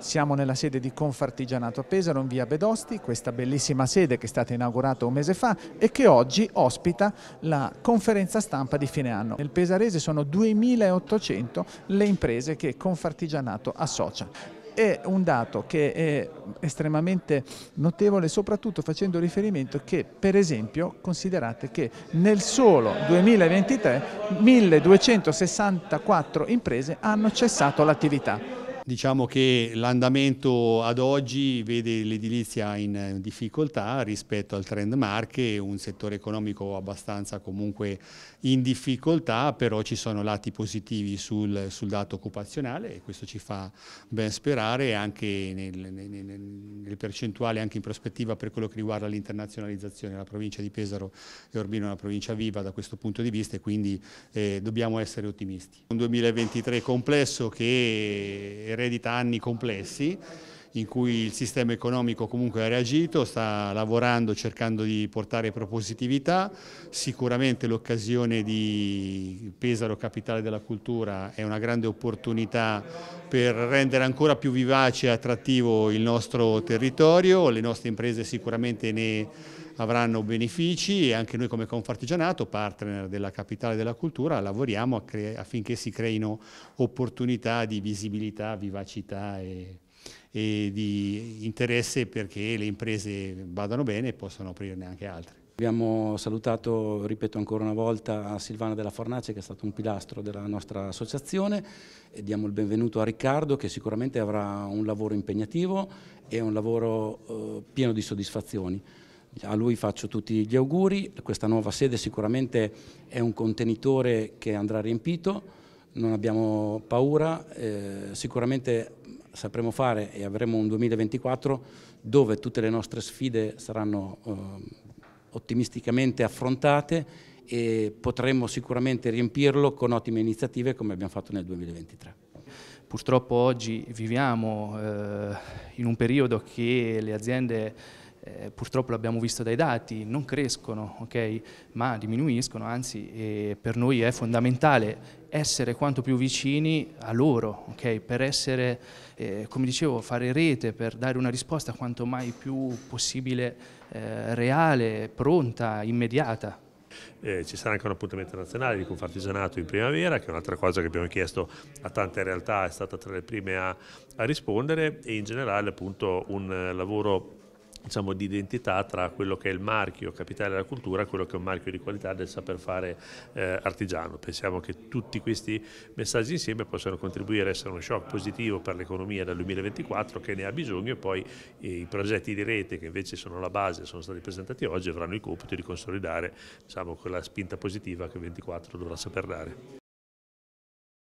Siamo nella sede di Confartigianato a Pesaro in via Bedosti, questa bellissima sede che è stata inaugurata un mese fa e che oggi ospita la conferenza stampa di fine anno. Nel Pesarese sono 2.800 le imprese che Confartigianato associa è un dato che è estremamente notevole soprattutto facendo riferimento che per esempio considerate che nel solo 2023 1264 imprese hanno cessato l'attività. Diciamo che l'andamento ad oggi vede l'edilizia in eh, difficoltà rispetto al trend marche, un settore economico abbastanza comunque in difficoltà, però ci sono lati positivi sul, sul dato occupazionale e questo ci fa ben sperare anche nelle nel, nel percentuali, anche in prospettiva per quello che riguarda l'internazionalizzazione. La provincia di Pesaro e Orbino è una provincia viva da questo punto di vista e quindi eh, dobbiamo essere ottimisti. Un 2023 complesso che è eredita anni complessi in cui il sistema economico comunque ha reagito, sta lavorando cercando di portare propositività, sicuramente l'occasione di Pesaro Capitale della Cultura è una grande opportunità per rendere ancora più vivace e attrattivo il nostro territorio, le nostre imprese sicuramente ne avranno benefici e anche noi come Confartigianato, partner della Capitale della Cultura, lavoriamo affinché si creino opportunità di visibilità, vivacità e, e di interesse perché le imprese vadano bene e possano aprirne anche altre. Abbiamo salutato, ripeto ancora una volta, Silvana della Fornace che è stato un pilastro della nostra associazione e diamo il benvenuto a Riccardo che sicuramente avrà un lavoro impegnativo e un lavoro eh, pieno di soddisfazioni a lui faccio tutti gli auguri, questa nuova sede sicuramente è un contenitore che andrà riempito, non abbiamo paura, eh, sicuramente sapremo fare e avremo un 2024 dove tutte le nostre sfide saranno eh, ottimisticamente affrontate e potremo sicuramente riempirlo con ottime iniziative come abbiamo fatto nel 2023. Purtroppo oggi viviamo eh, in un periodo che le aziende eh, purtroppo l'abbiamo visto dai dati, non crescono, okay? ma diminuiscono, anzi eh, per noi è fondamentale essere quanto più vicini a loro, okay? per essere, eh, come dicevo, fare rete, per dare una risposta quanto mai più possibile eh, reale, pronta, immediata. Eh, ci sarà anche un appuntamento nazionale di Confartigianato in primavera, che è un'altra cosa che abbiamo chiesto a tante realtà, è stata tra le prime a, a rispondere e in generale appunto un eh, lavoro diciamo, di identità tra quello che è il marchio capitale della cultura e quello che è un marchio di qualità del saper fare eh, artigiano. Pensiamo che tutti questi messaggi insieme possano contribuire a essere uno shock positivo per l'economia dal 2024 che ne ha bisogno e poi i progetti di rete che invece sono la base, sono stati presentati oggi, avranno il compito di consolidare diciamo, quella spinta positiva che il 24 dovrà saper dare.